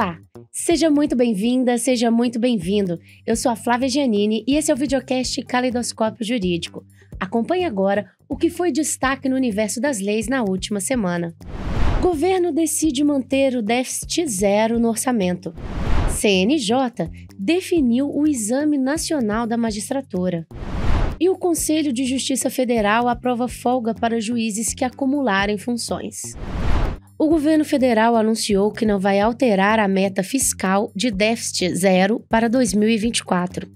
Olá, seja muito bem-vinda, seja muito bem-vindo. Eu sou a Flávia Giannini e esse é o videocast Caleidoscópio Jurídico. Acompanhe agora o que foi destaque no universo das leis na última semana. Governo decide manter o déficit zero no orçamento. CNJ definiu o Exame Nacional da Magistratura. E o Conselho de Justiça Federal aprova folga para juízes que acumularem funções. O governo federal anunciou que não vai alterar a meta fiscal de déficit zero para 2024.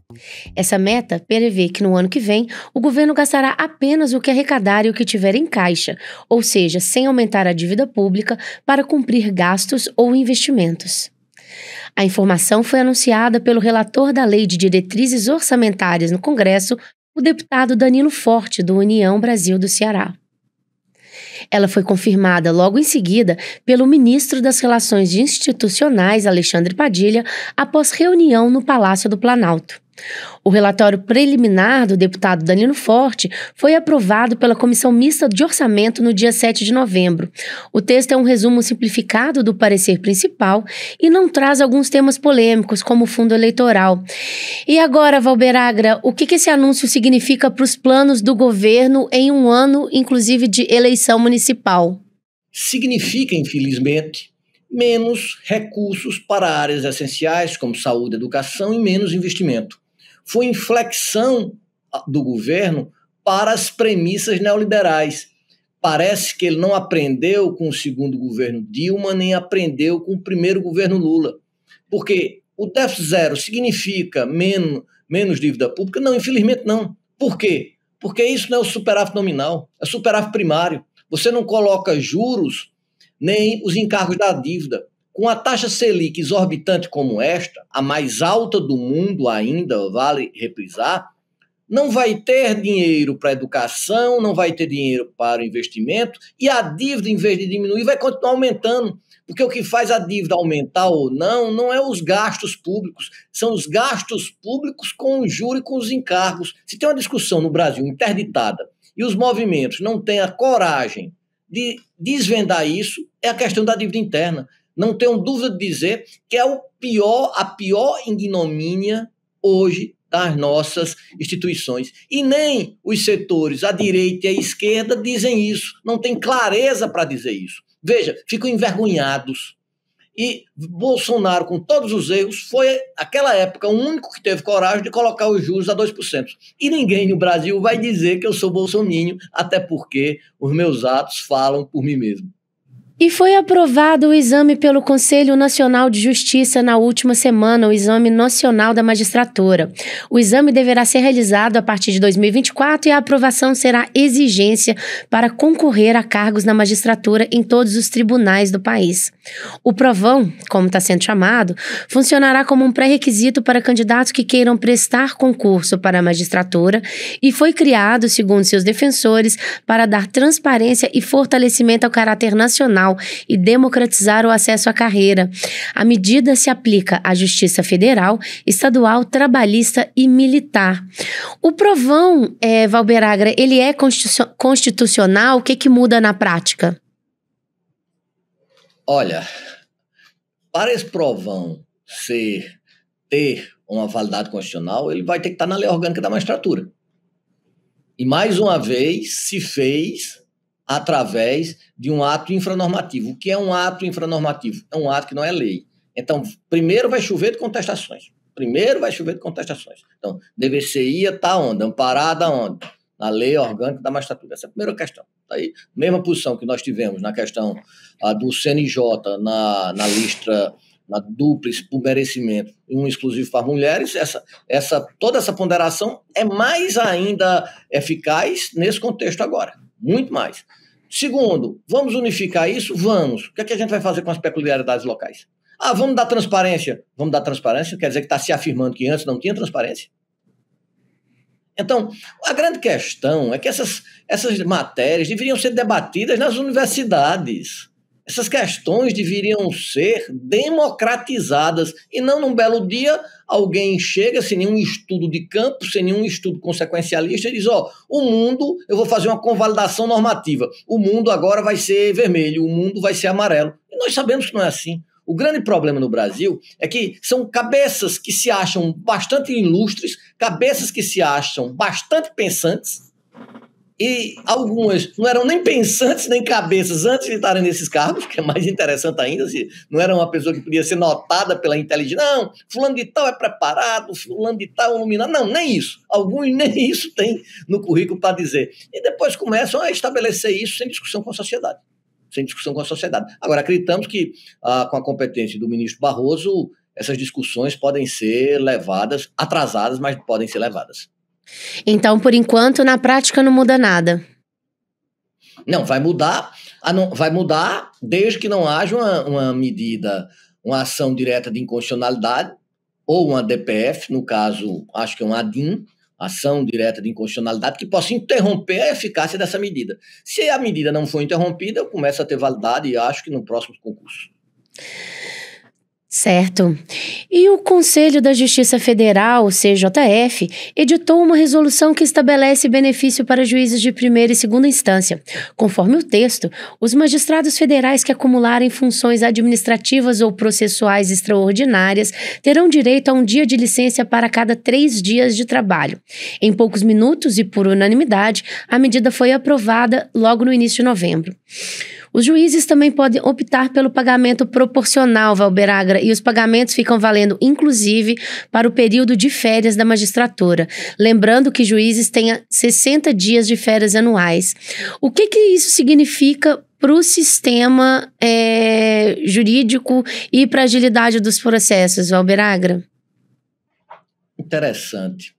Essa meta prevê que no ano que vem o governo gastará apenas o que arrecadar e o que tiver em caixa, ou seja, sem aumentar a dívida pública para cumprir gastos ou investimentos. A informação foi anunciada pelo relator da Lei de Diretrizes Orçamentárias no Congresso, o deputado Danilo Forte, do União Brasil do Ceará. Ela foi confirmada logo em seguida pelo ministro das Relações Institucionais, Alexandre Padilha, após reunião no Palácio do Planalto. O relatório preliminar do deputado Danilo Forte foi aprovado pela Comissão Mista de Orçamento no dia 7 de novembro. O texto é um resumo simplificado do parecer principal e não traz alguns temas polêmicos, como o fundo eleitoral. E agora, Valberagra, o que esse anúncio significa para os planos do governo em um ano, inclusive de eleição municipal? Significa, infelizmente, menos recursos para áreas essenciais como saúde, educação e menos investimento foi inflexão ah, do governo para as premissas neoliberais. Parece que ele não aprendeu com o segundo governo Dilma, nem aprendeu com o primeiro governo Lula. Porque o déficit zero significa menos, menos dívida pública? Não, infelizmente não. Por quê? Porque isso não é o superávit nominal, é superávit primário. Você não coloca juros nem os encargos da dívida. Com a taxa Selic exorbitante como esta, a mais alta do mundo ainda, vale reprisar, não vai ter dinheiro para educação, não vai ter dinheiro para o investimento, e a dívida, em vez de diminuir, vai continuar aumentando. Porque o que faz a dívida aumentar ou não, não é os gastos públicos, são os gastos públicos com o juro e com os encargos. Se tem uma discussão no Brasil interditada e os movimentos não têm a coragem de desvendar isso, é a questão da dívida interna não tenho dúvida de dizer que é o pior, a pior ignomínia hoje das nossas instituições. E nem os setores, a direita e a esquerda, dizem isso, não tem clareza para dizer isso. Veja, ficam envergonhados. E Bolsonaro, com todos os erros, foi, naquela época, o único que teve coragem de colocar os juros a 2%. E ninguém no Brasil vai dizer que eu sou bolsoninho, até porque os meus atos falam por mim mesmo. E foi aprovado o exame pelo Conselho Nacional de Justiça na última semana, o Exame Nacional da Magistratura. O exame deverá ser realizado a partir de 2024 e a aprovação será exigência para concorrer a cargos na magistratura em todos os tribunais do país. O provão, como está sendo chamado, funcionará como um pré-requisito para candidatos que queiram prestar concurso para a magistratura e foi criado, segundo seus defensores, para dar transparência e fortalecimento ao caráter nacional e democratizar o acesso à carreira. A medida se aplica à Justiça Federal, Estadual, Trabalhista e Militar. O provão, é, Valberagra, ele é constitucional? O que, que muda na prática? Olha, para esse provão ser, ter uma validade constitucional, ele vai ter que estar na lei orgânica da magistratura. E mais uma vez se fez através de um ato infranormativo. O que é um ato infranormativo? É um ato que não é lei. Então, primeiro vai chover de contestações. Primeiro vai chover de contestações. Então, DVCI está onde? Amparada onde? Na lei orgânica da magistratura. Essa é a primeira questão. Tá aí, mesma posição que nós tivemos na questão do CNJ, na, na lista na dúplice por merecimento um exclusivo para mulheres, essa, essa, toda essa ponderação é mais ainda eficaz nesse contexto agora. Muito mais. Segundo, vamos unificar isso? Vamos. O que, é que a gente vai fazer com as peculiaridades locais? Ah, vamos dar transparência. Vamos dar transparência? Quer dizer que está se afirmando que antes não tinha transparência? Então, a grande questão é que essas, essas matérias deveriam ser debatidas nas universidades essas questões deveriam ser democratizadas e não num belo dia alguém chega sem nenhum estudo de campo, sem nenhum estudo consequencialista e diz: ó, o mundo, eu vou fazer uma convalidação normativa. O mundo agora vai ser vermelho, o mundo vai ser amarelo. E nós sabemos que não é assim. O grande problema no Brasil é que são cabeças que se acham bastante ilustres, cabeças que se acham bastante pensantes, e algumas não eram nem pensantes nem cabeças antes de estarem nesses cargos, que é mais interessante ainda, se não era uma pessoa que podia ser notada pela inteligência. Não, fulano de tal é preparado, fulano de tal é iluminado. Não, nem isso. Alguns nem isso tem no currículo para dizer. E depois começam a estabelecer isso sem discussão com a sociedade. Sem discussão com a sociedade. Agora, acreditamos que, ah, com a competência do ministro Barroso, essas discussões podem ser levadas, atrasadas, mas podem ser levadas. Então, por enquanto, na prática não muda nada. Não, vai mudar, vai mudar desde que não haja uma, uma medida, uma ação direta de inconstitucionalidade, ou uma DPF, no caso, acho que é um ADIM, ação direta de inconstitucionalidade, que possa interromper a eficácia dessa medida. Se a medida não for interrompida, começa a ter validade e acho que no próximo concurso. Certo. E o Conselho da Justiça Federal, CJF, editou uma resolução que estabelece benefício para juízes de primeira e segunda instância. Conforme o texto, os magistrados federais que acumularem funções administrativas ou processuais extraordinárias terão direito a um dia de licença para cada três dias de trabalho. Em poucos minutos e por unanimidade, a medida foi aprovada logo no início de novembro. Os juízes também podem optar pelo pagamento proporcional, Valberagra, e os pagamentos ficam valendo, inclusive, para o período de férias da magistratura. Lembrando que juízes têm 60 dias de férias anuais. O que, que isso significa para o sistema é, jurídico e para a agilidade dos processos, Valberagra? Interessante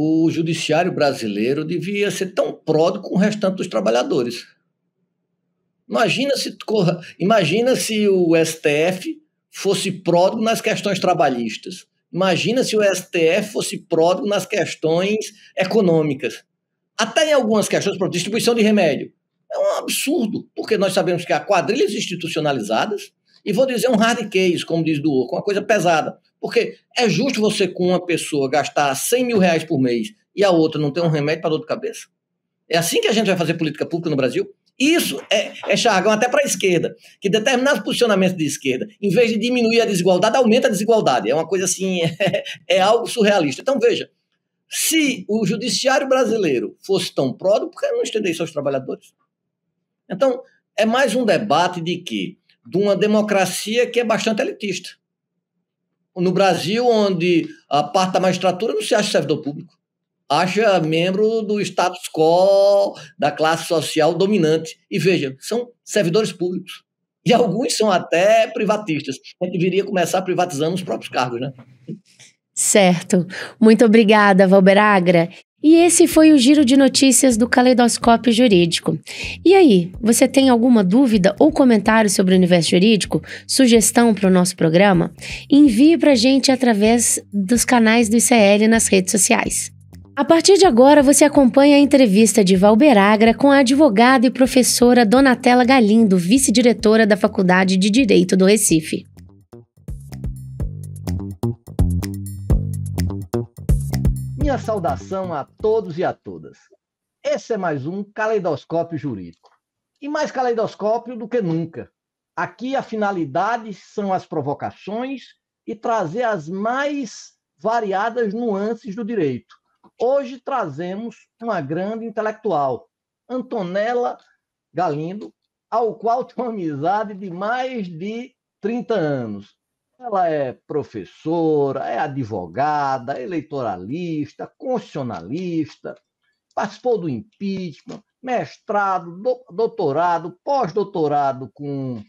o judiciário brasileiro devia ser tão pródigo com o restante dos trabalhadores. Imagina se, imagina se o STF fosse pródigo nas questões trabalhistas. Imagina se o STF fosse pródigo nas questões econômicas. Até em algumas questões, por distribuição de remédio. É um absurdo, porque nós sabemos que há quadrilhas institucionalizadas, e vou dizer um hard case, como diz do Orco, uma coisa pesada. Porque é justo você, com uma pessoa, gastar 100 mil reais por mês e a outra não ter um remédio para dor de cabeça? É assim que a gente vai fazer política pública no Brasil? Isso é, é até para a esquerda, que determinados posicionamentos de esquerda, em vez de diminuir a desigualdade, aumenta a desigualdade. É uma coisa assim, é, é algo surrealista. Então, veja, se o judiciário brasileiro fosse tão pródigo, por que não estender isso aos trabalhadores? Então, é mais um debate de que? De uma democracia que é bastante elitista. No Brasil, onde a parte da magistratura não se acha servidor público acha membro do status quo da classe social dominante. E veja, são servidores públicos. E alguns são até privatistas. A gente deveria começar privatizando os próprios cargos, né? Certo. Muito obrigada, Valberagra. E esse foi o giro de notícias do Caleidoscópio Jurídico. E aí, você tem alguma dúvida ou comentário sobre o universo jurídico? Sugestão para o nosso programa? Envie para a gente através dos canais do ICL nas redes sociais. A partir de agora, você acompanha a entrevista de Valberagra com a advogada e professora Donatella Galindo, vice-diretora da Faculdade de Direito do Recife. Minha saudação a todos e a todas. Esse é mais um caleidoscópio jurídico. E mais caleidoscópio do que nunca. Aqui a finalidade são as provocações e trazer as mais variadas nuances do direito Hoje trazemos uma grande intelectual, Antonella Galindo, ao qual tenho amizade de mais de 30 anos. Ela é professora, é advogada, é eleitoralista, constitucionalista, participou do impeachment, mestrado, doutorado, pós-doutorado com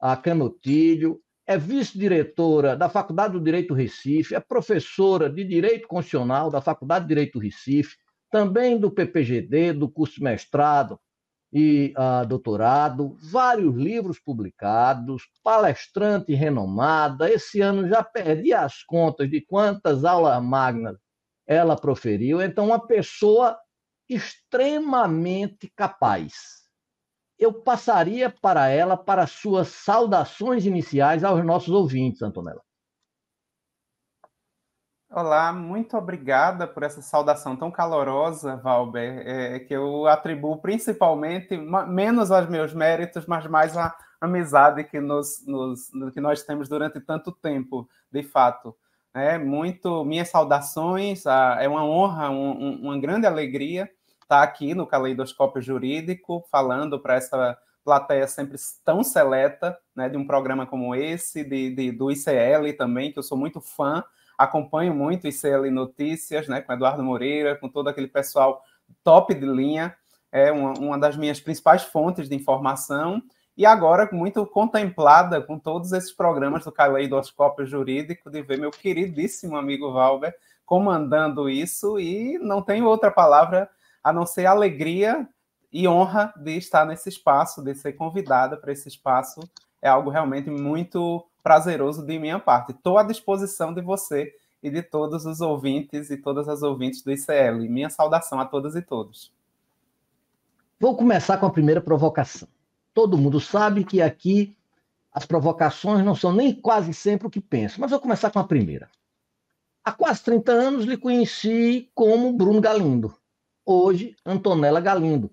a Canotilho, é vice-diretora da Faculdade do Direito Recife, é professora de Direito Constitucional da Faculdade do Direito Recife, também do PPGD, do curso mestrado e uh, doutorado, vários livros publicados, palestrante renomada. Esse ano já perdi as contas de quantas aulas magnas ela proferiu. Então, uma pessoa extremamente capaz eu passaria para ela, para suas saudações iniciais aos nossos ouvintes, Antonella. Olá, muito obrigada por essa saudação tão calorosa, Valber, é, é que eu atribuo principalmente, menos aos meus méritos, mas mais à amizade que, nos, nos, que nós temos durante tanto tempo, de fato. É muito, minhas saudações, é uma honra, um, uma grande alegria tá aqui no Caleidoscópio Jurídico, falando para essa plateia sempre tão seleta, né, de um programa como esse, de, de, do ICL também, que eu sou muito fã, acompanho muito ICL Notícias, né, com Eduardo Moreira, com todo aquele pessoal top de linha, é uma, uma das minhas principais fontes de informação, e agora muito contemplada com todos esses programas do Caleidoscópio Jurídico, de ver meu queridíssimo amigo Valber comandando isso, e não tenho outra palavra a não ser a alegria e honra de estar nesse espaço, de ser convidada para esse espaço. É algo realmente muito prazeroso de minha parte. Estou à disposição de você e de todos os ouvintes e todas as ouvintes do ICL. Minha saudação a todas e todos. Vou começar com a primeira provocação. Todo mundo sabe que aqui as provocações não são nem quase sempre o que penso, mas vou começar com a primeira. Há quase 30 anos lhe conheci como Bruno Galindo hoje Antonella Galindo.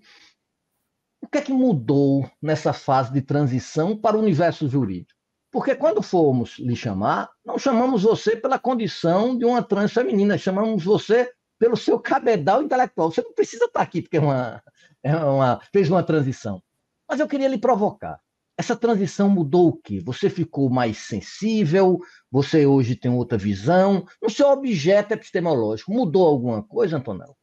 O que é que mudou nessa fase de transição para o universo jurídico? Porque quando fomos lhe chamar, não chamamos você pela condição de uma trans feminina, chamamos você pelo seu cabedal intelectual. Você não precisa estar aqui porque é uma, é uma, fez uma transição. Mas eu queria lhe provocar. Essa transição mudou o quê? Você ficou mais sensível? Você hoje tem outra visão? No seu objeto epistemológico, mudou alguma coisa, Antonella?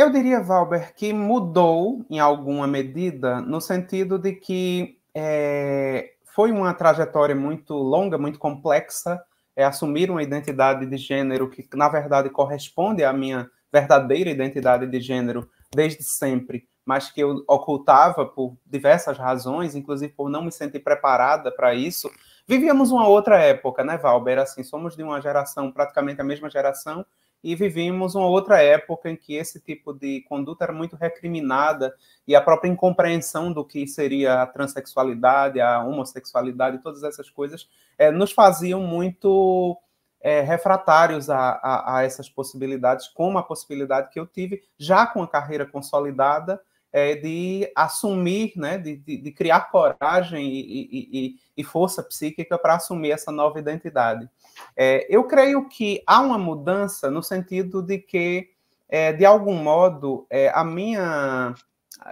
Eu diria, Valber, que mudou em alguma medida, no sentido de que é, foi uma trajetória muito longa, muito complexa, é, assumir uma identidade de gênero que, na verdade, corresponde à minha verdadeira identidade de gênero desde sempre, mas que eu ocultava por diversas razões, inclusive por não me sentir preparada para isso. Vivíamos uma outra época, né, Valber? Assim, somos de uma geração, praticamente a mesma geração, e vivíamos uma outra época em que esse tipo de conduta era muito recriminada e a própria incompreensão do que seria a transexualidade, a homossexualidade, todas essas coisas, é, nos faziam muito é, refratários a, a, a, essas possibilidades, como a possibilidade que eu tive, já com a carreira consolidada, é, de assumir, né, de, de, de criar coragem e, e, e, e força psíquica para assumir essa nova identidade. É, eu creio que há uma mudança no sentido de que, é, de algum modo, é, a minha.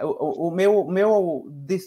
O, o, meu, meu,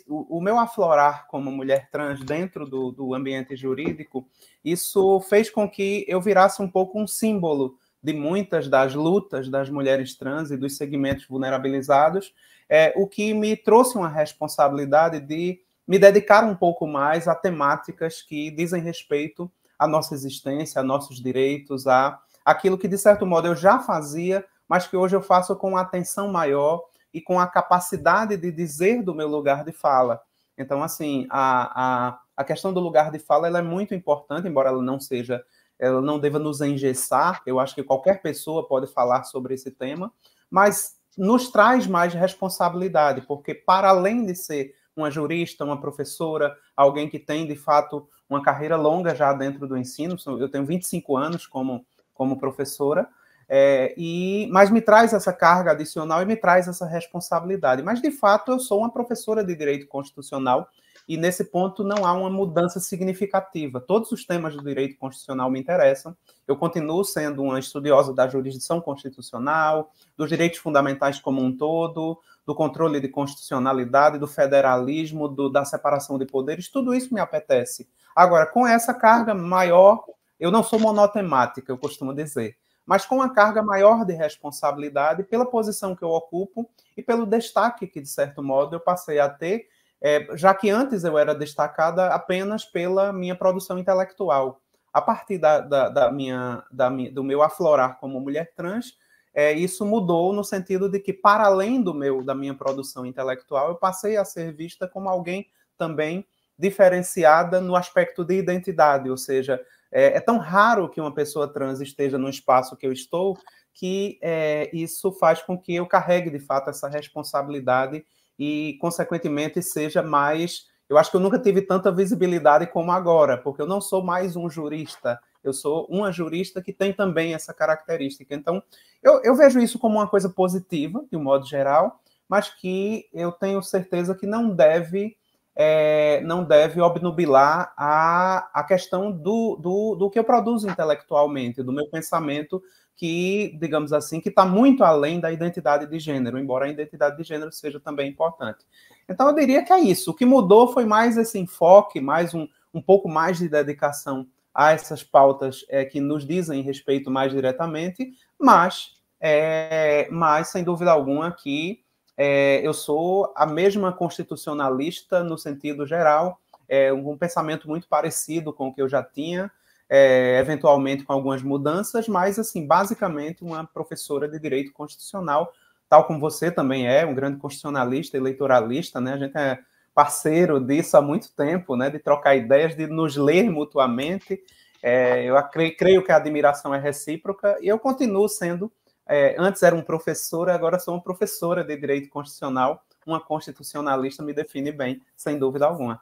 o meu aflorar como mulher trans dentro do, do ambiente jurídico, isso fez com que eu virasse um pouco um símbolo de muitas das lutas das mulheres trans e dos segmentos vulnerabilizados, é, o que me trouxe uma responsabilidade de me dedicar um pouco mais a temáticas que dizem respeito a nossa existência, a nossos direitos, a aquilo que de certo modo eu já fazia, mas que hoje eu faço com atenção maior e com a capacidade de dizer do meu lugar de fala. Então, assim, a, a, a questão do lugar de fala ela é muito importante, embora ela não seja, ela não deva nos engessar. Eu acho que qualquer pessoa pode falar sobre esse tema, mas nos traz mais responsabilidade, porque para além de ser uma jurista, uma professora, alguém que tem de fato uma carreira longa já dentro do ensino, eu tenho 25 anos como, como professora, é, e mas me traz essa carga adicional e me traz essa responsabilidade. Mas, de fato, eu sou uma professora de direito constitucional e nesse ponto não há uma mudança significativa. Todos os temas do direito constitucional me interessam. Eu continuo sendo uma estudiosa da jurisdição constitucional, dos direitos fundamentais como um todo, do controle de constitucionalidade, do federalismo, do, da separação de poderes, tudo isso me apetece. Agora, com essa carga maior, eu não sou monotemática, eu costumo dizer, mas com a carga maior de responsabilidade pela posição que eu ocupo e pelo destaque que, de certo modo, eu passei a ter é, já que antes eu era destacada apenas pela minha produção intelectual. A partir da, da, da minha, da, do meu aflorar como mulher trans, é, isso mudou no sentido de que, para além do meu da minha produção intelectual, eu passei a ser vista como alguém também diferenciada no aspecto de identidade, ou seja, é, é tão raro que uma pessoa trans esteja no espaço que eu estou que é, isso faz com que eu carregue de fato essa responsabilidade e, consequentemente, seja mais. Eu acho que eu nunca tive tanta visibilidade como agora, porque eu não sou mais um jurista, eu sou uma jurista que tem também essa característica. Então, eu, eu vejo isso como uma coisa positiva, de um modo geral, mas que eu tenho certeza que não deve. É, não deve obnubilar a, a questão do, do, do que eu produzo intelectualmente, do meu pensamento que, digamos assim, que está muito além da identidade de gênero, embora a identidade de gênero seja também importante. Então, eu diria que é isso. O que mudou foi mais esse enfoque, mais um, um pouco mais de dedicação a essas pautas é, que nos dizem respeito mais diretamente, mas, é, mas sem dúvida alguma, que é, eu sou a mesma constitucionalista no sentido geral, é, um pensamento muito parecido com o que eu já tinha, é, eventualmente com algumas mudanças, mas assim, basicamente uma professora de direito constitucional, tal como você também é, um grande constitucionalista, eleitoralista, né? A gente é parceiro disso há muito tempo, né? De trocar ideias, de nos ler mutuamente. É, eu creio, que a admiração é recíproca e eu continuo sendo. É, antes era um professor, agora sou uma professora de direito constitucional. Uma constitucionalista me define bem, sem dúvida alguma.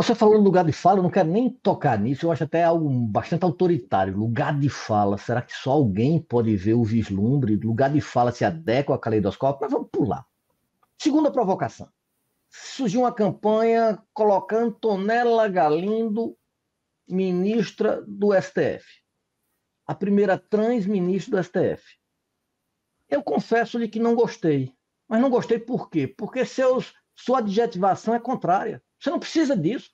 Você falou no lugar de fala, eu não quero nem tocar nisso, eu acho até algo bastante autoritário. Lugar de fala, será que só alguém pode ver o vislumbre? Lugar de fala se adequa ao caleidoscópio? Mas vamos pular. Segunda provocação. Surgiu uma campanha colocando Tonela Galindo ministra do STF. A primeira trans-ministra do STF. Eu confesso-lhe que não gostei. Mas não gostei por quê? Porque seus, sua adjetivação é contrária você não precisa disso.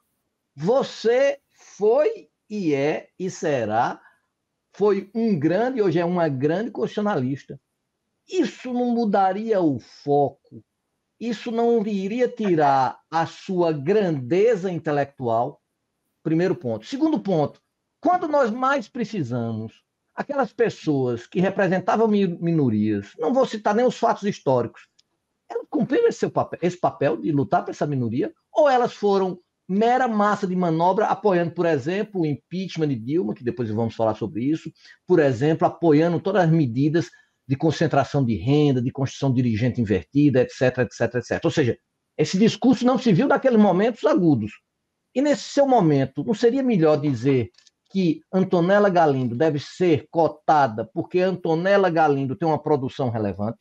Você foi e é e será, foi um grande, hoje é uma grande constitucionalista. Isso não mudaria o foco, isso não iria tirar a sua grandeza intelectual. Primeiro ponto. Segundo ponto, quando nós mais precisamos, aquelas pessoas que representavam minorias, não vou citar nem os fatos históricos, elas cumpriram esse, papel, esse papel de lutar para essa minoria, ou elas foram mera massa de manobra, apoiando, por exemplo, o impeachment de Dilma, que depois vamos falar sobre isso, por exemplo, apoiando todas as medidas de concentração de renda, de construção dirigente invertida, etc, etc, etc. Ou seja, esse discurso não se viu naqueles momentos agudos. E nesse seu momento, não seria melhor dizer que Antonella Galindo deve ser cotada porque Antonella Galindo tem uma produção relevante?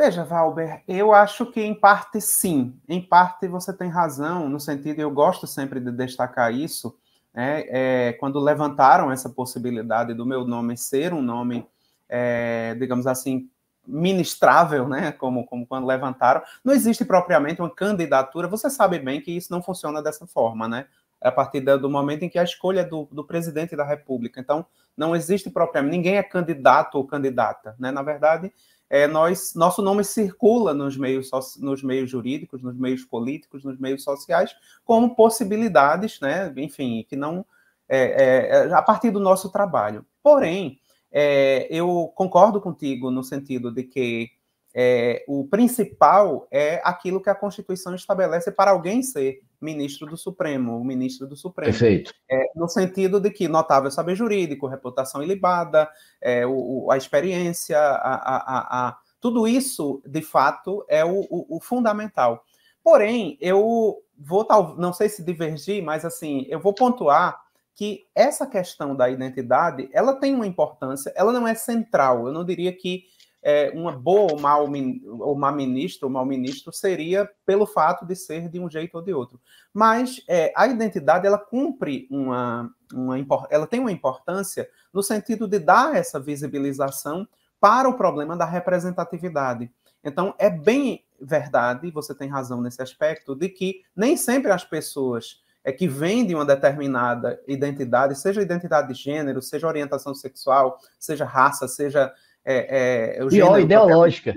Veja, Valber, eu acho que em parte sim, em parte você tem razão, no sentido, eu gosto sempre de destacar isso, né? é, quando levantaram essa possibilidade do meu nome ser um nome, é, digamos assim, ministrável, né? Como, como quando levantaram, não existe propriamente uma candidatura, você sabe bem que isso não funciona dessa forma, né? É a partir do momento em que a escolha do, do presidente da República. Então, não existe propriamente, ninguém é candidato ou candidata, né? Na verdade, é, nós, nosso nome circula nos meios, nos meios jurídicos, nos meios políticos, nos meios sociais, como possibilidades, né, enfim, que não. É, é, é a partir do nosso trabalho. Porém, é, eu concordo contigo no sentido de que é, o principal é aquilo que a Constituição estabelece para alguém ser ministro do Supremo, o ministro do Supremo. Perfeito. É, no sentido de que notável saber jurídico, reputação ilibada, é, o, o, a experiência, a, a, a, tudo isso, de fato, é o, o fundamental. Porém, eu vou, tal, não sei se divergir, mas assim, eu vou pontuar que essa questão da identidade, ela tem uma importância, ela não é central, eu não diria que é, uma boa ou mal ou má ministra ou mal ministro seria pelo fato de ser de um jeito ou de outro. Mas é, a identidade ela cumpre uma, uma ela tem uma importância no sentido de dar essa visibilização para o problema da representatividade. Então é bem verdade, você tem razão nesse aspecto, de que nem sempre as pessoas é que vêm de uma determinada identidade, seja identidade de gênero, seja orientação sexual, seja raça, seja é, é, o gênero, ideológica.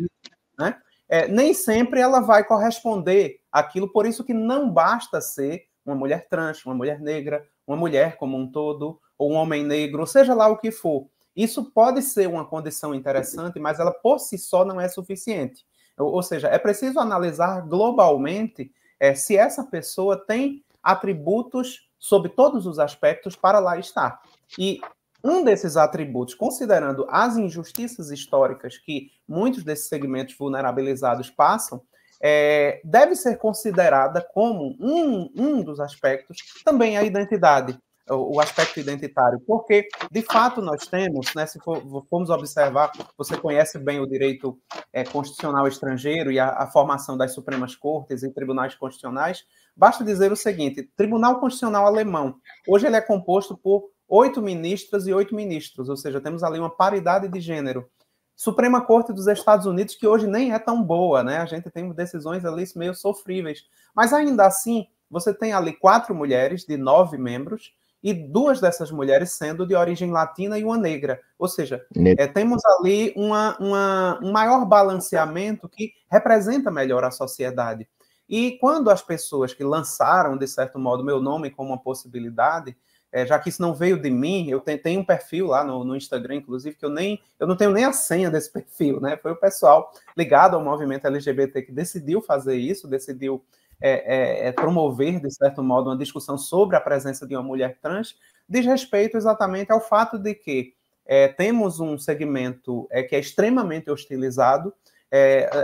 Né? É, nem sempre ela vai corresponder àquilo, por isso que não basta ser uma mulher trans, uma mulher negra, uma mulher como um todo, ou um homem negro, seja lá o que for. Isso pode ser uma condição interessante, mas ela por si só não é suficiente. Ou, ou seja, é preciso analisar globalmente é, se essa pessoa tem atributos sob todos os aspectos para lá estar. E um desses atributos, considerando as injustiças históricas que muitos desses segmentos vulnerabilizados passam, é, deve ser considerada como um, um dos aspectos também a identidade, o, o aspecto identitário, porque de fato nós temos, né, se for, formos observar, você conhece bem o direito é, constitucional estrangeiro e a, a formação das Supremas Cortes e tribunais constitucionais, basta dizer o seguinte: Tribunal Constitucional Alemão, hoje ele é composto por oito ministras e oito ministros, ou seja, temos ali uma paridade de gênero. Suprema Corte dos Estados Unidos, que hoje nem é tão boa, né? A gente tem decisões ali meio sofríveis. Mas ainda assim, você tem ali quatro mulheres de nove membros, e duas dessas mulheres sendo de origem latina e uma negra. Ou seja, é, temos ali uma, uma, um maior balanceamento que representa melhor a sociedade. E quando as pessoas que lançaram, de certo modo, meu nome como uma possibilidade, é, já que isso não veio de mim, eu tenho um perfil lá no, no, Instagram, inclusive, que eu nem eu não tenho nem a senha desse perfil, né? Foi o pessoal ligado ao movimento LGBT que decidiu fazer isso, decidiu é, é, é, promover, de certo modo, uma discussão sobre a presença de uma mulher trans, diz respeito exatamente ao fato de que é, temos um segmento é, que é extremamente hostilizado.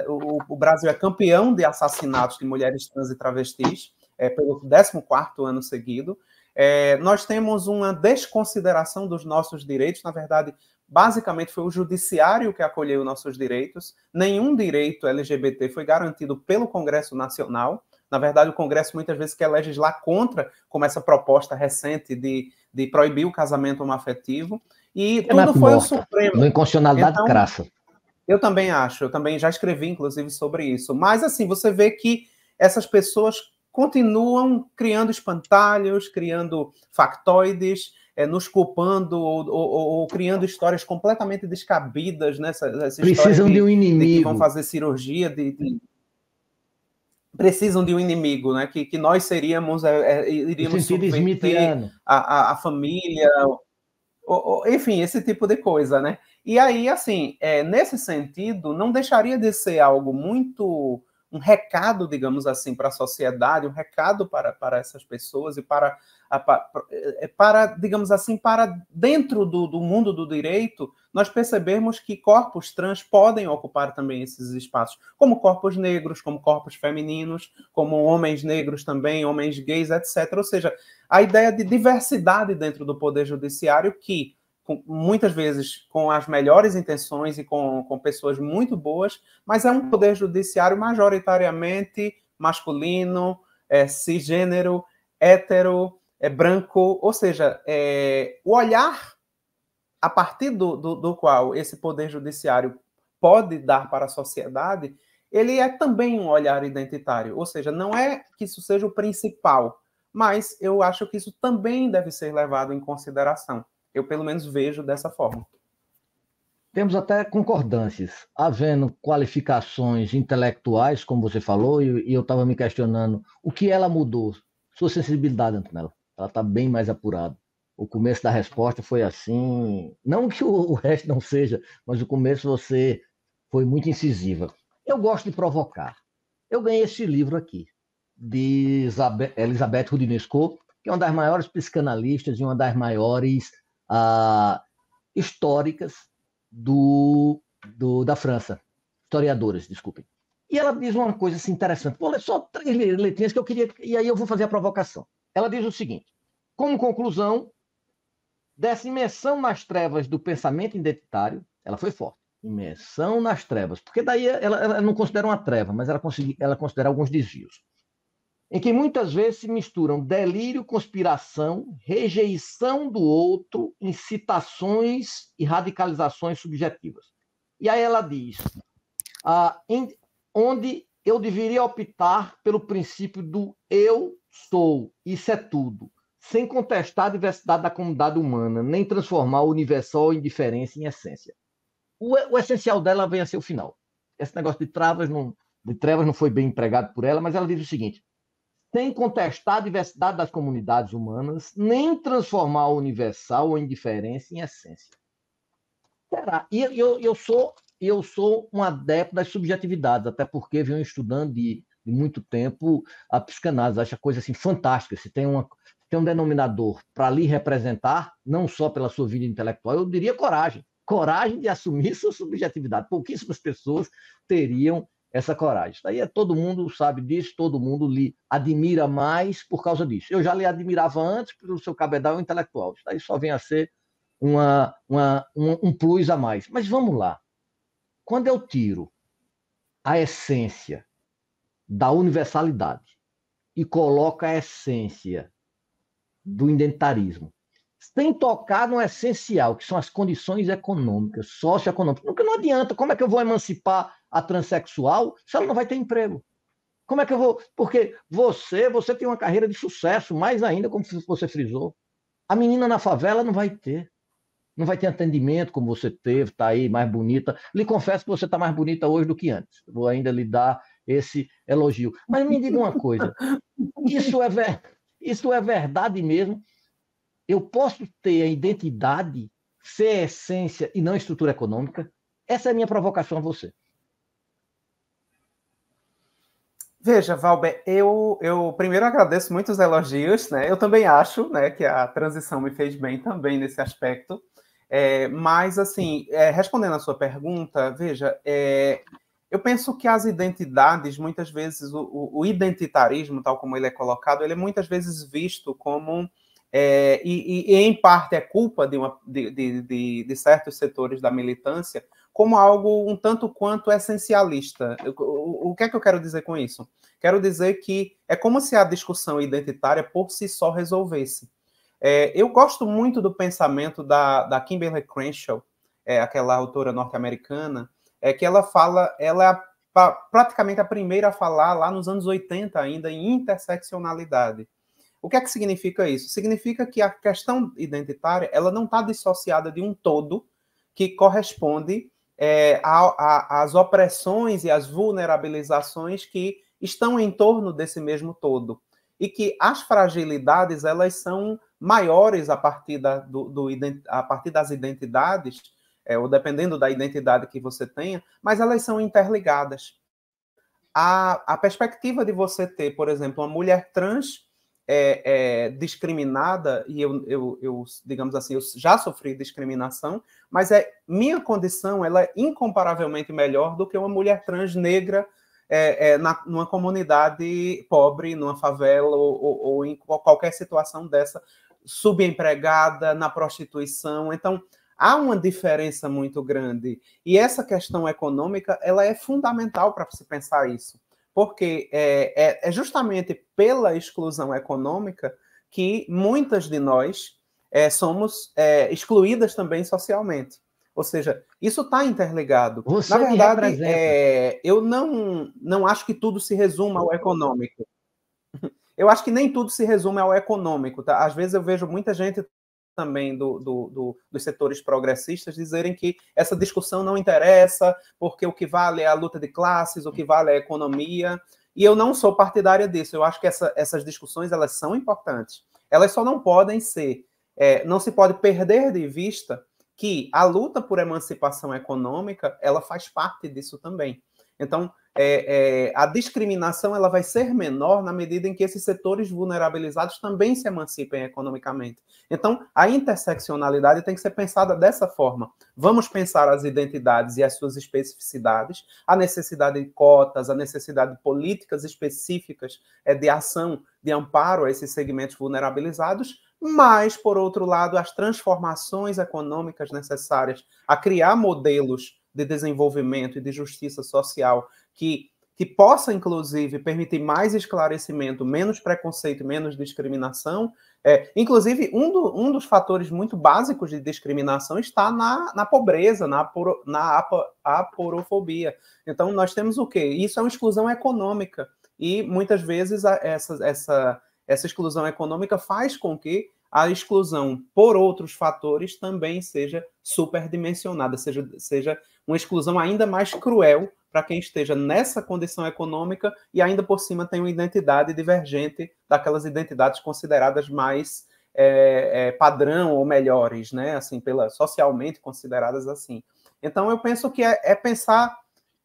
O, o, Brasil é campeão de assassinatos de mulheres trans e travestis pelo 14 ano seguido. É, nós temos uma desconsideração dos nossos direitos, na verdade, basicamente foi o judiciário que acolheu nossos direitos. Nenhum direito LGBT foi garantido pelo Congresso Nacional. Na verdade, o Congresso muitas vezes quer legislar contra, como essa proposta recente de, de proibir o casamento homoafetivo. E é tudo foi morta. o Supremo. Uma inconstitucionalidade então, crassa. Eu também acho, eu também já escrevi, inclusive, sobre isso. Mas, assim, você vê que essas pessoas continuam criando espantalhos, criando factoides, é, nos culpando ou, ou, ou, criando histórias completamente descabidas nessa né? Precisam de, um inimigo. De que vão fazer cirurgia, de, de... precisam de um inimigo, né? Que, que nós seríamos, é, é, iríamos submeter a, a, a, família, ou, enfim, esse tipo de coisa, né? E aí, assim, é, nesse sentido, não deixaria de ser algo muito um recado, digamos assim, para a sociedade, um recado para, para essas pessoas e para, é, é para, digamos assim, para dentro do, do mundo do direito, nós percebemos que corpos trans podem ocupar também esses espaços, como corpos negros, como corpos femininos, como homens negros também, homens gays, etc. Ou seja, a ideia de diversidade dentro do Poder Judiciário que com, muitas vezes com as melhores intenções e com, com pessoas muito boas, mas é um poder judiciário majoritariamente masculino, é, cisgênero, hétero, é branco, ou seja, é, o olhar a partir do, do, do qual esse poder judiciário pode dar para a sociedade, ele é também um olhar identitário, ou seja, não é que isso seja o principal, mas eu acho que isso também deve ser levado em consideração. Eu, pelo menos, vejo dessa forma. Temos até concordâncias. Havendo qualificações intelectuais, como você falou, e, eu estava me questionando o que ela mudou. Sua sensibilidade, Antonella. Ela está bem mais apurada. O começo da resposta foi assim. Não que o resto não seja, mas o começo você foi muito incisiva. Eu gosto de provocar. Eu ganhei esse livro aqui, de Elizabeth Rudinesco, que é uma das maiores psicanalistas e uma das maiores ah, históricas do, do, da França, historiadoras, desculpem. E ela diz uma coisa assim, interessante. Vou ler só três letrinhas que eu queria. E aí eu vou fazer a provocação. Ela diz o seguinte: como conclusão dessa imersão nas trevas do pensamento identitário, ela foi forte. Imersão nas trevas. Porque daí ela, ela não considera uma treva, mas ela, ela considera alguns desvios em que muitas vezes se misturam delírio, conspiração, rejeição do outro, incitações e radicalizações subjetivas. E aí ela diz: ah, em, onde eu deveria optar pelo princípio do eu sou, isso é tudo, sem contestar a diversidade da comunidade humana, nem transformar o universal em diferença em essência. O, o, essencial dela vem a ser o final. Esse negócio de travas não, de trevas não foi bem empregado por ela, mas ela diz o seguinte: sem contestar a diversidade das comunidades humanas, nem transformar o universal ou indiferença em essência. Será? E eu, eu sou eu sou um adepto das subjetividades, até porque venho estudando de, de muito tempo a psicanálise, acho a coisa assim fantástica. Se tem, uma, se tem um denominador para lhe representar, não só pela sua vida intelectual, eu diria coragem. Coragem de assumir sua subjetividade. Pouquíssimas pessoas teriam essa coragem. Daí é, todo mundo sabe disso, todo mundo lhe admira mais por causa disso. Eu já lhe admirava antes pelo seu cabedal intelectual. Isso daí só vem a ser uma, uma, um, um plus a mais. Mas vamos lá. Quando eu tiro a essência da universalidade e coloco a essência do identitarismo sem tocar no essencial, que são as condições econômicas, socioeconômicas. Porque não adianta, como é que eu vou emancipar a transexual se ela não vai ter emprego? Como é que eu vou? Porque você, você tem uma carreira de sucesso, mais ainda, como você frisou. A menina na favela não vai ter. Não vai ter atendimento como você teve, está aí mais bonita. Lhe confesso que você está mais bonita hoje do que antes. Vou ainda lhe dar esse elogio. Mas me diga uma coisa: isso é, ver... isso é verdade mesmo? Eu posso ter a identidade, ser a essência e não a estrutura econômica? Essa é a minha provocação a você. Veja, Valber, eu, eu primeiro agradeço muitos elogios, né? Eu também acho né, que a transição me fez bem também nesse aspecto. É, mas, assim, é, respondendo a sua pergunta, veja, é, eu penso que as identidades, muitas vezes, o, o, o, identitarismo, tal como ele é colocado, ele é muitas vezes visto como. É, e, e, e, em parte, é culpa de, uma, de, de, de, de certos setores da militância, como algo um tanto quanto essencialista. O, que é que eu quero dizer com isso? Quero dizer que é como se a discussão identitária por si só resolvesse. É, eu gosto muito do pensamento da, da Kimberly Crenshaw, é, aquela autora norte-americana, é que ela fala, ela é praticamente a primeira a falar lá nos anos 80 ainda em interseccionalidade. O que é que significa isso? Significa que a questão identitária ela não está dissociada de um todo que corresponde é, a, a, as opressões e as vulnerabilizações que estão em torno desse mesmo todo. E que as fragilidades, elas são maiores a partir, da, do, do, a partir das identidades, é, ou dependendo da identidade que você tenha, mas elas são interligadas. A, a perspectiva de você ter, por exemplo, uma mulher trans é, é, discriminada, e eu, eu, eu, digamos assim, eu já sofri discriminação, mas é minha condição ela é incomparavelmente melhor do que uma mulher trans negra é, é na, numa comunidade pobre, numa favela ou, ou, ou em qualquer situação dessa, subempregada, na prostituição. Então, há uma diferença muito grande. E essa questão econômica ela é fundamental para se pensar isso porque é, é, é justamente pela exclusão econômica que muitas de nós é, somos é, excluídas também socialmente. Ou seja, isso está interligado. Você Na verdade, é, eu não, não acho que tudo se resuma ao econômico. Eu acho que nem tudo se resume ao econômico. Tá? Às vezes eu vejo muita gente também do, do, do, dos setores progressistas dizerem que essa discussão não interessa, porque o que vale é a luta de classes, o que vale é a economia. E eu não sou partidária disso. Eu acho que essa, essas discussões elas são importantes. Elas só não podem ser, é, não se pode perder de vista que a luta por emancipação econômica ela faz parte disso também. Então, é, é, a discriminação ela vai ser menor na medida em que esses setores vulnerabilizados também se emancipem economicamente. Então, a interseccionalidade tem que ser pensada dessa forma. Vamos pensar as identidades e as suas especificidades, a necessidade de cotas, a necessidade de políticas específicas é, de ação, de amparo a esses segmentos vulnerabilizados, mas, por outro lado, as transformações econômicas necessárias a criar modelos de desenvolvimento e de justiça social que, que possa, inclusive, permitir mais esclarecimento, menos preconceito, menos discriminação. É, inclusive, um, do, um dos fatores muito básicos de discriminação está na, na pobreza, na, na apo, aporofobia. Então, nós temos o quê? Isso é uma exclusão econômica. E muitas vezes essa, essa, essa exclusão econômica faz com que a exclusão por outros fatores também seja superdimensionada, seja, seja uma exclusão ainda mais cruel para quem esteja nessa condição econômica e ainda por cima tem uma identidade divergente daquelas identidades consideradas mais é, é, padrão ou melhores, né? Assim, pela, socialmente consideradas assim. Então, eu penso que é, é pensar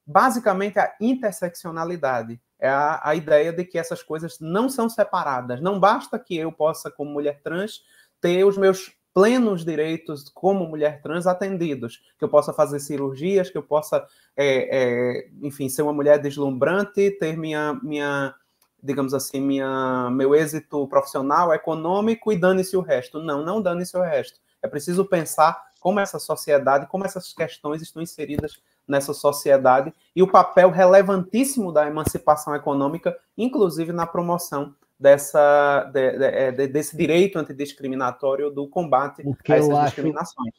basicamente a interseccionalidade. É a, a, ideia de que essas coisas não são separadas. Não basta que eu possa, como mulher trans, ter os meus plenos direitos como mulher trans atendidos, que eu possa fazer cirurgias, que eu possa, é, é, enfim, ser uma mulher deslumbrante, ter minha, minha digamos assim, minha, meu êxito profissional, econômico e dane-se o resto. Não, não dane-se o resto. É preciso pensar como essa sociedade, como essas questões estão inseridas nessa sociedade e o papel relevantíssimo da emancipação econômica, inclusive na promoção dessa, de, é, de, desse direito antidiscriminatório do combate a essas acho, discriminações.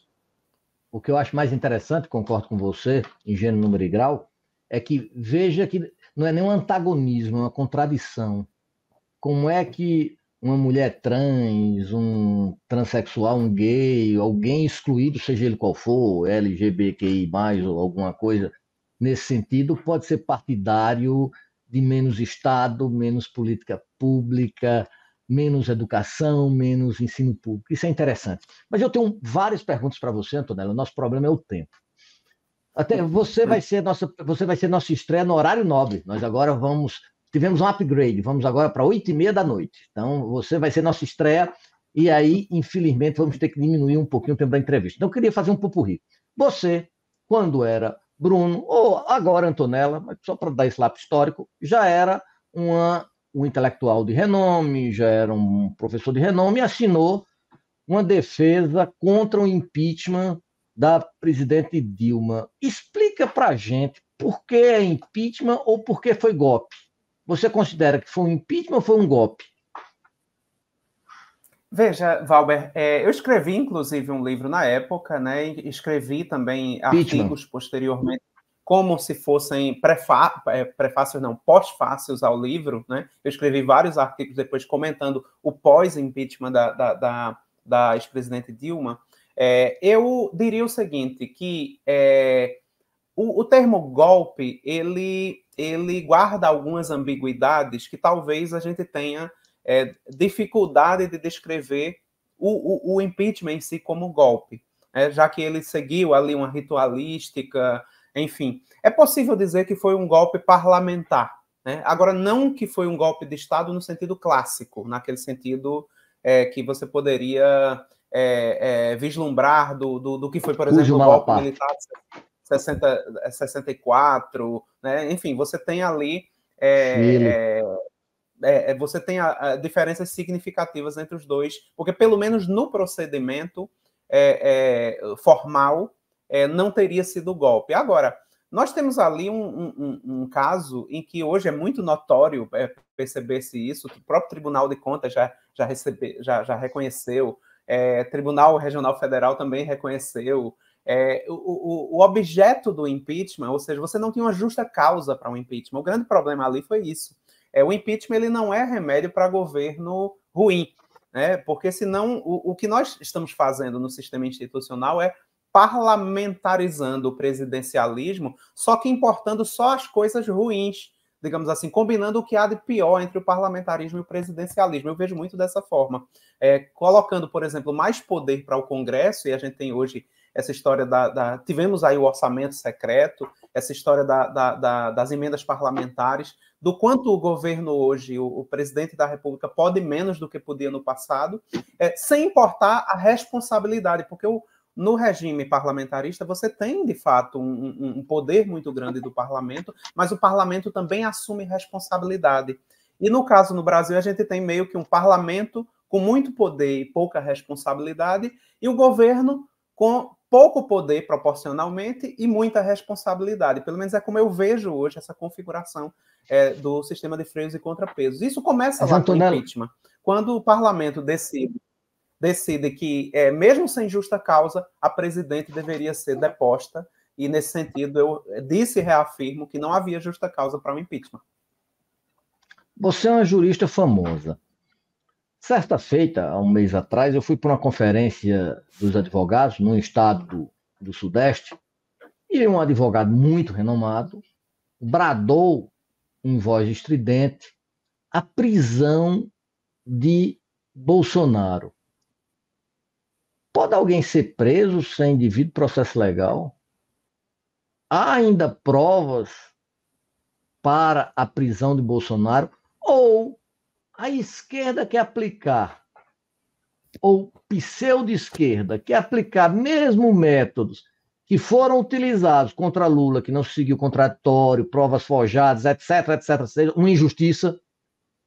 O que eu acho mais interessante, concordo com você, em gênero, número e grau, é que veja que não é nem um antagonismo, é uma contradição. Como é que uma mulher trans, um transexual, um gay, alguém excluído, seja ele qual for, LGBTQI+, ou alguma coisa nesse sentido, pode ser partidário de menos Estado, menos política pública, menos educação, menos ensino público. Isso é interessante. Mas eu tenho várias perguntas para você, Antonella. O nosso problema é o tempo. Até você vai ser nossa, você vai ser nossa estreia no horário nobre. Nós agora vamos tivemos um upgrade, vamos agora para oito e meia da noite. Então você vai ser nossa estreia e aí infelizmente vamos ter que diminuir um pouquinho o tempo da entrevista. Então eu queria fazer um pupurri. Você, quando era Bruno, ou agora Antonella, mas só para dar esse lápis histórico, já era uma, um intelectual de renome, já era um professor de renome, e assinou uma defesa contra o impeachment da presidente Dilma. Explica para a gente por que é impeachment ou por que foi golpe. Você considera que foi um impeachment ou foi um golpe? Veja, Valber, é, eu escrevi inclusive um livro na época, né? Escrevi também Pitman. artigos posteriormente, como se fossem é, prefácios, não, pós-fácios ao livro, né? Eu escrevi vários artigos depois comentando o pós-impeachment da, da, da, da ex-presidente Dilma. É, eu diria o seguinte, que é, o, o termo golpe, ele, ele guarda algumas ambiguidades que talvez a gente tenha é, dificuldade de descrever o, o, o, impeachment em si como golpe, é, já que ele seguiu ali uma ritualística, enfim. É possível dizer que foi um golpe parlamentar, né? agora não que foi um golpe de Estado no sentido clássico, naquele sentido é, que você poderia é, é, vislumbrar do, do, do, que foi, por exemplo, o golpe parte. militar de 60, 64, né? enfim, você tem ali. É, é é, é, você tem a, a diferenças significativas entre os dois, porque pelo menos no procedimento é, é formal é, não teria sido golpe. Agora, nós temos ali um, um, um, caso em que hoje é muito notório perceber-se isso, o próprio Tribunal de Contas já, já, recebe, já, já reconheceu, Tribunal Regional Federal também reconheceu, é, o, o, o, objeto do impeachment, ou seja, você não tinha uma justa causa para um impeachment. O grande problema ali foi isso. É, o impeachment ele não é remédio para governo ruim, né? porque senão o, o que nós estamos fazendo no sistema institucional é parlamentarizando o presidencialismo, só que importando só as coisas ruins, digamos assim, combinando o que há de pior entre o parlamentarismo e o presidencialismo. Eu vejo muito dessa forma. É, colocando, por exemplo, mais poder para o Congresso, e a gente tem hoje essa história da, da tivemos aí o orçamento secreto, essa história da, da, das emendas parlamentares, do quanto o governo hoje, o, o, presidente da República, pode menos do que podia no passado, é, sem importar a responsabilidade, porque o, no regime parlamentarista você tem de fato um, um poder muito grande do parlamento, mas o parlamento também assume responsabilidade. E no caso no Brasil, a gente tem meio que um parlamento com muito poder e pouca responsabilidade, e o governo com pouco poder proporcionalmente e muita responsabilidade. Pelo menos é como eu vejo hoje essa configuração é, do sistema de freios e contrapesos. Isso começa lá com o impeachment. Quando o parlamento decide, decide que, é, mesmo sem justa causa, a presidente deveria ser deposta, e nesse sentido eu é, disse e reafirmo que não havia justa causa para o um impeachment. Você é uma jurista famosa. Certa feita, há um mês atrás, eu fui para uma conferência dos advogados no estado do, do Sudeste e um advogado muito renomado bradou em voz estridente a prisão de Bolsonaro. Pode alguém ser preso sem devido processo legal? Há ainda provas para a prisão de Bolsonaro ou a esquerda quer aplicar, ou pseudo-esquerda, quer aplicar mesmo métodos que foram utilizados contra Lula, que não seguiu contraditório, provas forjadas, etc, etc, seja uma injustiça,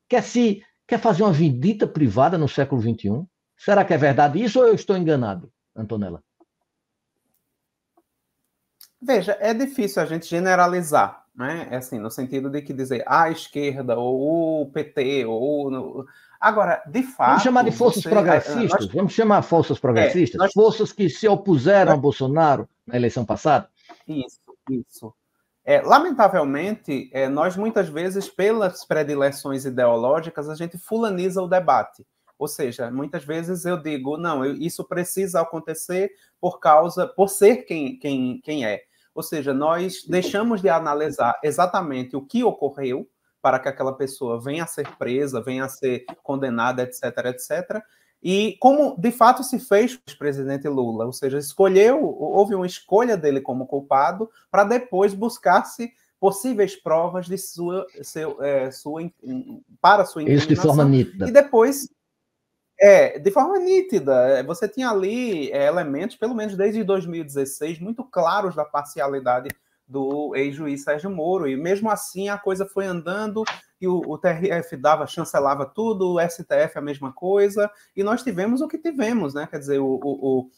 quer se quer fazer uma vendita privada no século XXI? Será que é verdade isso ou eu estou enganado, Antonella? Veja, é difícil a gente generalizar, né? É assim, no sentido de que dizer ah, a esquerda ou o PT ou no... agora, de fato, vamos chamar de forças você... É, é, progressistas, nós... vamos chamar forças é, progressistas, é, nós... forças que se opuseram a Bolsonaro na eleição passada. Isso, isso. É, lamentavelmente, é, nós muitas vezes, pelas predileções ideológicas, a gente fulaniza o debate. Ou seja, muitas vezes eu digo, não, eu, isso precisa acontecer por causa, por ser quem, quem, quem é. Ou seja, nós deixamos de analisar exatamente o que ocorreu para que aquela pessoa venha a ser presa, venha a ser condenada, etc, etc. E como de fato se fez com o presidente Lula, ou seja, escolheu, houve uma escolha dele como culpado para depois buscar-se possíveis provas de sua, seu, é, sua para sua Isso de forma nítida. E depois é, de forma nítida. É, você tinha ali é, elementos, pelo menos desde 2016, muito claros da parcialidade do ex-juiz Sérgio Moro. E mesmo assim a coisa foi andando e o, o, TRF dava, chancelava tudo, o STF a mesma coisa, e nós tivemos o que tivemos, né? Quer dizer, o, o,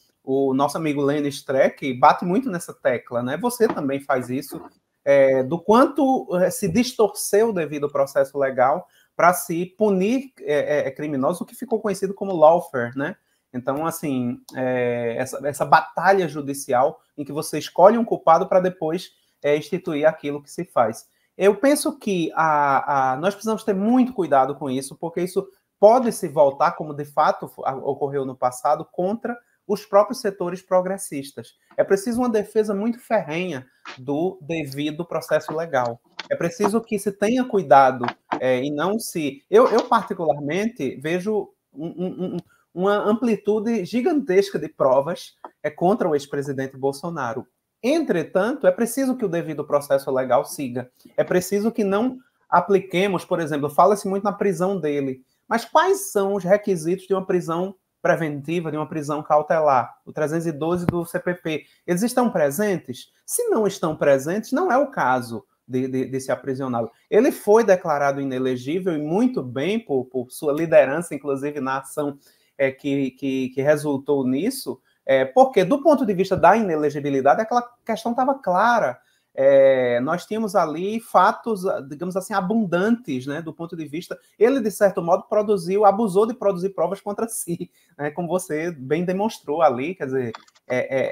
o nosso amigo Lenny Streck bate muito nessa tecla, né? Você também faz isso, é, do quanto é, se distorceu devido ao processo legal para se punir é, é, é criminosos, o que ficou conhecido como lawfare, né? Então, assim, é, essa, essa batalha judicial em que você escolhe um culpado para depois é, instituir aquilo que se faz. Eu penso que a, a, nós precisamos ter muito cuidado com isso, porque isso pode se voltar, como de fato ocorreu no passado, contra os próprios setores progressistas. É preciso uma defesa muito ferrenha do devido processo legal. É preciso que se tenha cuidado é, e não se. Eu, eu particularmente, vejo um, um, uma amplitude gigantesca de provas é, contra o ex-presidente Bolsonaro. Entretanto, é preciso que o devido processo legal siga. É preciso que não apliquemos, por exemplo, fala-se muito na prisão dele, mas quais são os requisitos de uma prisão preventiva, de uma prisão cautelar? O 312 do CPP, eles estão presentes? Se não estão presentes, não é o caso de, de, desse aprisionado. Ele foi declarado inelegível e muito bem por, por sua liderança, inclusive na ação é, que, que, que resultou nisso, é, porque do ponto de vista da inelegibilidade, aquela questão estava clara é, nós temos ali fatos, digamos assim, abundantes, né, do ponto de vista. Ele, de certo modo, produziu, abusou de produzir provas contra si, né, como você bem demonstrou ali. Quer dizer, é, é,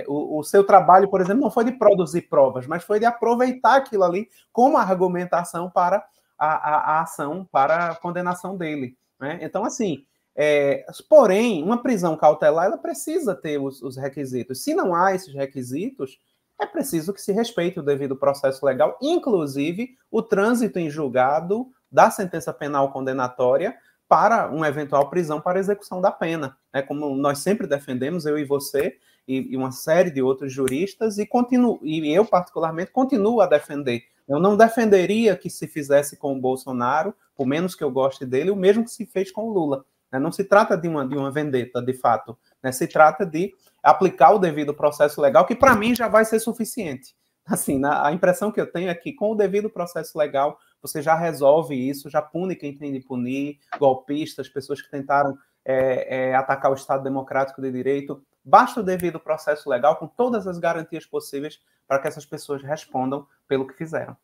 é, o, o, seu trabalho, por exemplo, não foi de produzir provas, mas foi de aproveitar aquilo ali como argumentação para a, a, a ação, para a condenação dele. Né? Então, assim. É, porém, uma prisão cautelar ela precisa ter os, os requisitos. Se não há esses requisitos, é preciso que se respeite o devido processo legal, inclusive o trânsito em julgado da sentença penal condenatória para uma eventual prisão para execução da pena. é Como nós sempre defendemos, eu e você, e, e uma série de outros juristas, e, continuo, e eu, particularmente, continuo a defender. Eu não defenderia que se fizesse com o Bolsonaro, por menos que eu goste dele, o mesmo que se fez com o Lula. Né? Não se trata de uma, de uma vendetta, de fato. Né? Se trata de aplicar o devido processo legal, que para mim já vai ser suficiente. Assim, na, a impressão que eu tenho é que com o devido processo legal, você já resolve isso, já pune quem tem de punir, golpistas, pessoas que tentaram é, é, atacar o Estado Democrático de Direito. Basta o devido processo legal, com todas as garantias possíveis, para que essas pessoas respondam pelo que fizeram.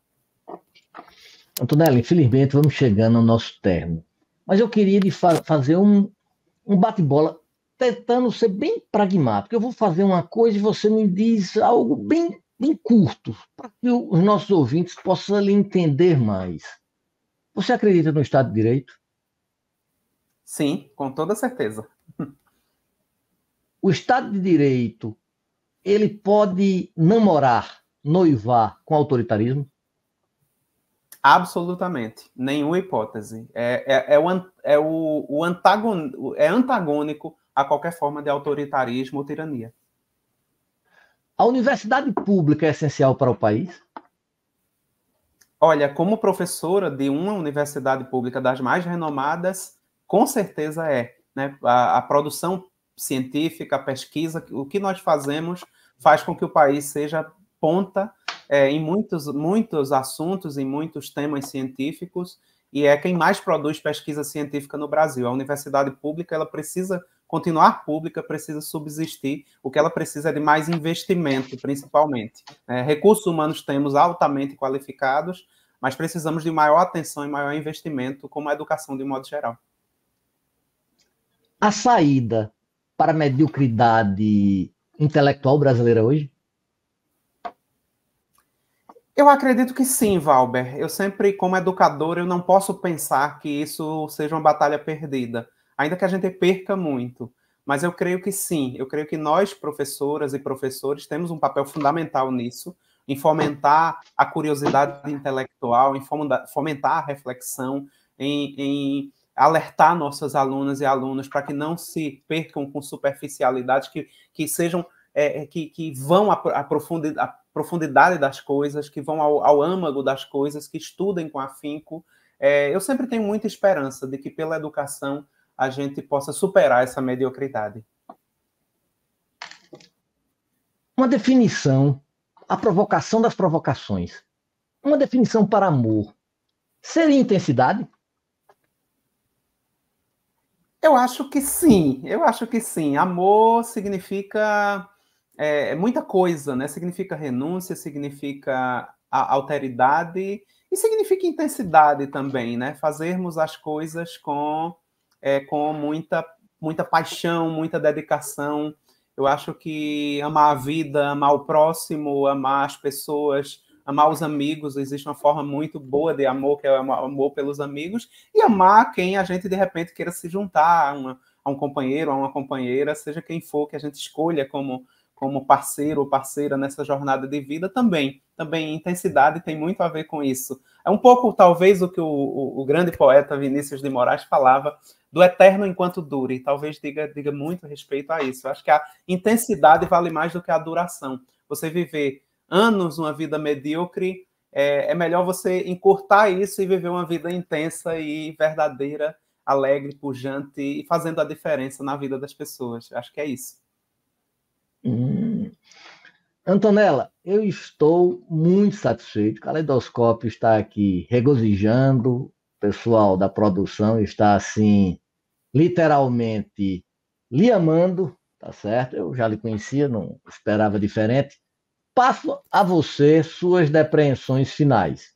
Antonella, infelizmente vamos chegando ao nosso termo. Mas eu queria fa fazer um, um bate-bola tentando ser bem pragmático. Eu vou fazer uma coisa e você me diz algo bem, bem curto, para que os nossos ouvintes possam lhe entender mais. Você acredita no Estado de Direito? Sim, com toda certeza. O Estado de Direito, ele pode namorar, noivar com autoritarismo? Absolutamente, nenhuma hipótese. É, é, é, o, é, o, o antagon, é antagônico a qualquer forma de autoritarismo ou tirania. A universidade pública é essencial para o país? Olha, como professora de uma universidade pública das mais renomadas, com certeza é. Né? A, a produção científica, a pesquisa, o que nós fazemos faz com que o país seja ponta é, em muitos, muitos assuntos, em muitos temas científicos, e é quem mais produz pesquisa científica no Brasil. A universidade pública ela precisa continuar pública, precisa subsistir. O que ela precisa é de mais investimento, principalmente. É, recursos humanos temos altamente qualificados, mas precisamos de maior atenção e maior investimento, como a educação de modo geral. A saída para a mediocridade intelectual brasileira hoje? Eu acredito que sim, Valber. Eu sempre, como educador, eu não posso pensar que isso seja uma batalha perdida ainda que a gente perca muito. Mas eu creio que sim, eu creio que nós, professoras e professores, temos um papel fundamental nisso, em fomentar a curiosidade intelectual, em fomentar a reflexão, em, em alertar nossas alunas e alunos para que não se percam com superficialidades, que, que sejam, é, é que, que vão à profundidade, profundidade das coisas, que vão ao, ao âmago das coisas, que estudem com afinco. É, eu sempre tenho muita esperança de que pela educação a gente possa superar essa mediocridade. Uma definição, a provocação das provocações. Uma definição para amor. Seria intensidade? Eu acho que sim, eu acho que sim. Amor significa é, é muita coisa, né? Significa renúncia, significa alteridade e significa intensidade também, né? Fazermos as coisas com é, com muita, muita paixão, muita dedicação. Eu acho que amar a vida, amar o próximo, amar as pessoas, amar os amigos, existe uma forma muito boa de amor, que é o amor pelos amigos, e amar quem a gente de repente queira se juntar, uma, a um companheiro, a uma companheira, seja quem for que a gente escolha como, como parceiro ou parceira nessa jornada de vida também. Também intensidade tem muito a ver com isso. É um pouco, talvez, o que o, o, o grande poeta Vinícius de Moraes falava do eterno enquanto dure. Talvez diga, diga muito respeito a isso. Eu acho que a intensidade vale mais do que a duração. Você viver anos uma vida medíocre, é, é melhor você encurtar isso e viver uma vida intensa e verdadeira, alegre, pujante e fazendo a diferença na vida das pessoas. Eu acho que é isso. Hum. Antonella, eu estou muito satisfeito. O Caleidoscópio está aqui regozijando pessoal da produção está assim, literalmente lhe amando, tá certo? Eu já lhe conhecia, não esperava diferente. Passo a você suas depreensões finais.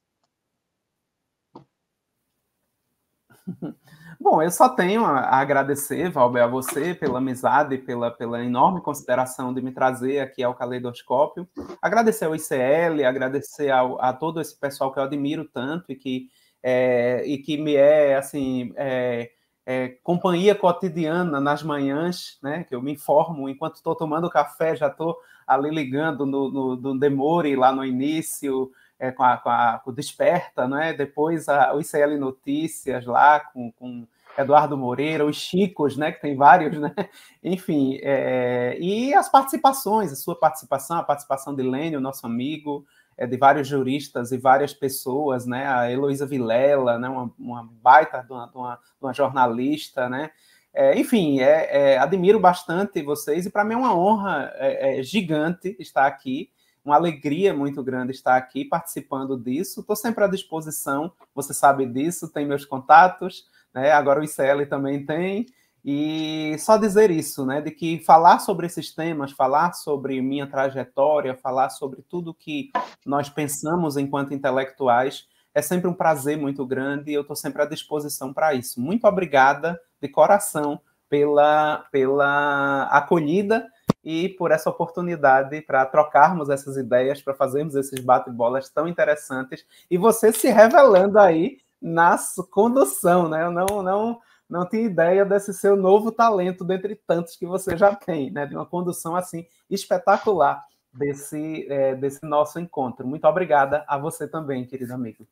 Bom, eu só tenho a agradecer, Valber, a você pela amizade, pela, pela enorme consideração de me trazer aqui ao Caleidoscópio. Agradecer ao ICL, agradecer ao, a todo esse pessoal que eu admiro tanto e que é, e que me é assim é, é, companhia cotidiana nas manhãs, né? Que eu me informo enquanto estou tomando café, já estou ali ligando no, no, Demore lá no início, é, com a, com, a, com, o Desperta, né? Depois a, o ICL é Notícias lá com, com Eduardo Moreira, os Chicos, né, que tem vários, né? Enfim, é... e as participações, a sua participação, a participação de Lênio, nosso amigo, é, de vários juristas e várias pessoas, né? A Heloísa Vilela, né? Uma, uma baita de uma, de uma, de uma jornalista, né? É, enfim, é, é, admiro bastante vocês e para mim é uma honra é, é gigante estar aqui, uma alegria muito grande estar aqui participando disso. Estou sempre à disposição, você sabe disso, tem meus contatos, né? agora o ICL também tem. E só dizer isso, né, de que falar sobre esses temas, falar sobre minha trajetória, falar sobre tudo que nós pensamos enquanto intelectuais, é sempre um prazer muito grande e eu estou sempre à disposição para isso. Muito obrigada de coração pela, pela acolhida e por essa oportunidade para trocarmos essas ideias, para fazermos esses bate-bolas tão interessantes e você se revelando aí na condução, né? Eu não, não não tinha ideia desse seu novo talento dentre tantos que você já tem, né? De uma condução assim espetacular desse, é, desse nosso encontro. Muito obrigada a você também, querido amigo.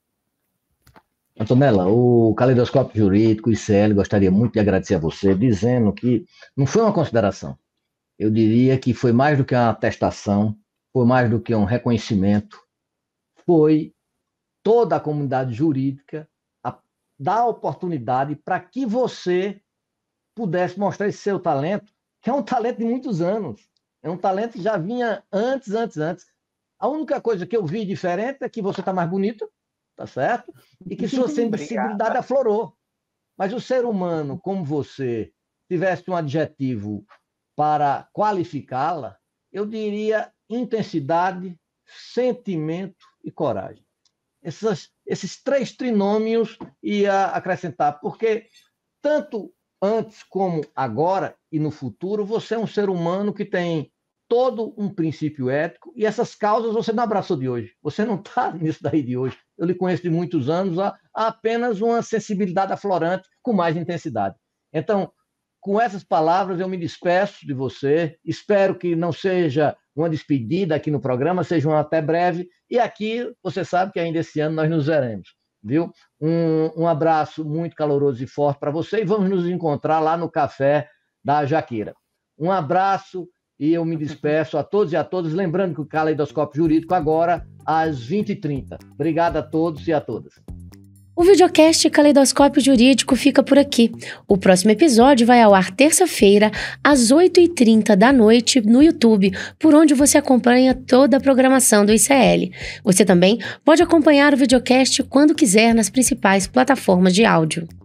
Antonella, o Caleidoscópio Jurídico, ICL, gostaria muito de agradecer a você, dizendo que não foi uma consideração. Eu diria que foi mais do que uma atestação, foi mais do que um reconhecimento, foi toda a comunidade jurídica dar oportunidade para que você pudesse mostrar esse seu talento, que é um talento de muitos anos. É um talento que já vinha antes, antes, antes. A única coisa que eu vi diferente é que você está mais bonito, tá certo? E que sua sensibilidade aflorou. Mas o ser humano, como você, tivesse um adjetivo para qualificá-la, eu diria intensidade, sentimento e coragem. Essas esses três trinômios ia acrescentar, porque tanto antes como agora e no futuro, você é um ser humano que tem todo um princípio ético e essas causas você não abraçou de hoje. Você não está nisso daí de hoje. Eu lhe conheço de muitos anos, há apenas uma sensibilidade aflorante com mais intensidade. Então, com essas palavras, eu me despeço de você. Espero que não seja uma despedida aqui no programa, seja um até breve. E aqui, você sabe que ainda esse ano nós nos veremos, viu? Um, um abraço muito caloroso e forte para você e vamos nos encontrar lá no Café da Jaqueira. Um abraço e eu me despeço a todos e a todas, lembrando que o Caleidoscópio Jurídico agora às 20h30. Obrigado a todos e a todas. O videocast Caleidoscópio Jurídico fica por aqui. O próximo episódio vai ao ar terça-feira, às 8h30 da noite, no YouTube, por onde você acompanha toda a programação do ICL. Você também pode acompanhar o videocast quando quiser nas principais plataformas de áudio.